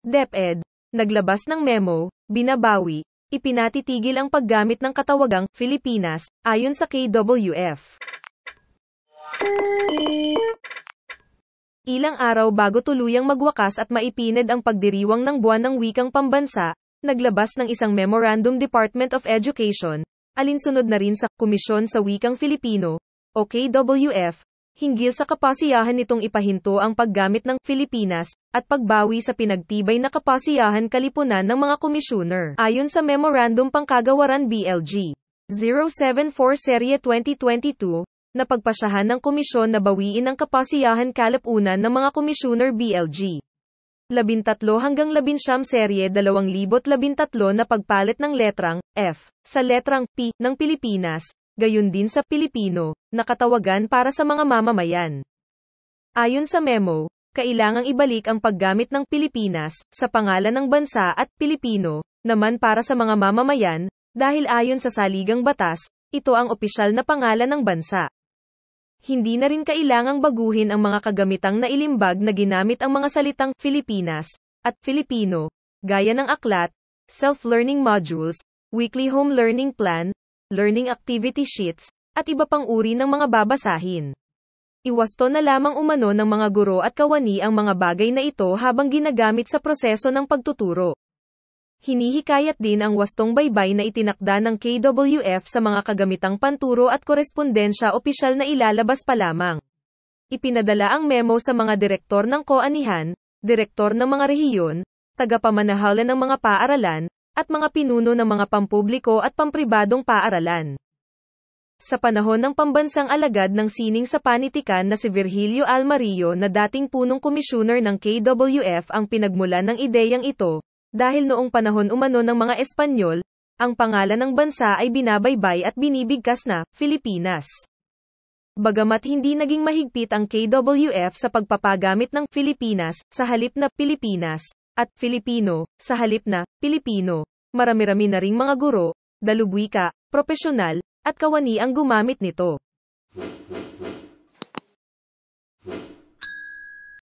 DepEd, naglabas ng memo, binabawi, ipinatitigil ang paggamit ng katawagang Pilipinas ayon sa KWF. Ilang araw bago tuluyang magwakas at maipinid ang pagdiriwang ng buwan ng wikang pambansa, naglabas ng isang Memorandum Department of Education, alinsunod na rin sa Komisyon sa Wikang Filipino, o KWF, hinggil sa kapasiyahan nitong ipahinto ang paggamit ng Pilipinas at pagbawi sa pinagtibay na kapasiyahan kalipunan ng mga komisyoner. Ayon sa Memorandum Pangkagawaran BLG 074 Serye 2022, na pagpasyahan ng komisyon na bawiin ang kapasiyahan kalapunan ng mga komisyoner BLG. 13 hanggang 19 serye 2013 na pagpalit ng letrang F sa letrang P ng Pilipinas gayon din sa Pilipino, nakatawagan para sa mga mamamayan. Ayon sa memo, kailangang ibalik ang paggamit ng Pilipinas sa pangalan ng bansa at Pilipino naman para sa mga mamamayan dahil ayon sa saligang batas, ito ang opisyal na pangalan ng bansa. Hindi na rin kailangang baguhin ang mga kagamitang nailimbag na ginamit ang mga salitang Filipinas at Filipino, gaya ng aklat, self-learning modules, weekly home learning plan, learning activity sheets, at iba pang uri ng mga babasahin. Iwasto na lamang umano ng mga guro at kawani ang mga bagay na ito habang ginagamit sa proseso ng pagtuturo. Hinihikayat din ang wastong baybay na itinakda ng KWF sa mga kagamitang panturo at korespondensya opisyal na ilalabas pa lamang. Ipinadala ang memo sa mga direktor ng koanihan, direktor ng mga rehiyon, tagapamanahalan ng mga paaralan, at mga pinuno ng mga pampubliko at pampribadong paaralan. Sa panahon ng pambansang alagad ng sining sa panitikan na si Virgilio Almario na dating punong komisyoner ng KWF ang pinagmulan ng ideyang ito, dahil noong panahon umano ng mga Espanyol, ang pangalan ng bansa ay binabaybay at binibigkas na, Pilipinas. Bagamat hindi naging mahigpit ang KWF sa pagpapagamit ng Pilipinas, sa halip na Pilipinas, at Filipino, sa halip na Pilipino marami-rami na ring mga guro, dalubwika, profesional, at kawani ang gumamit nito.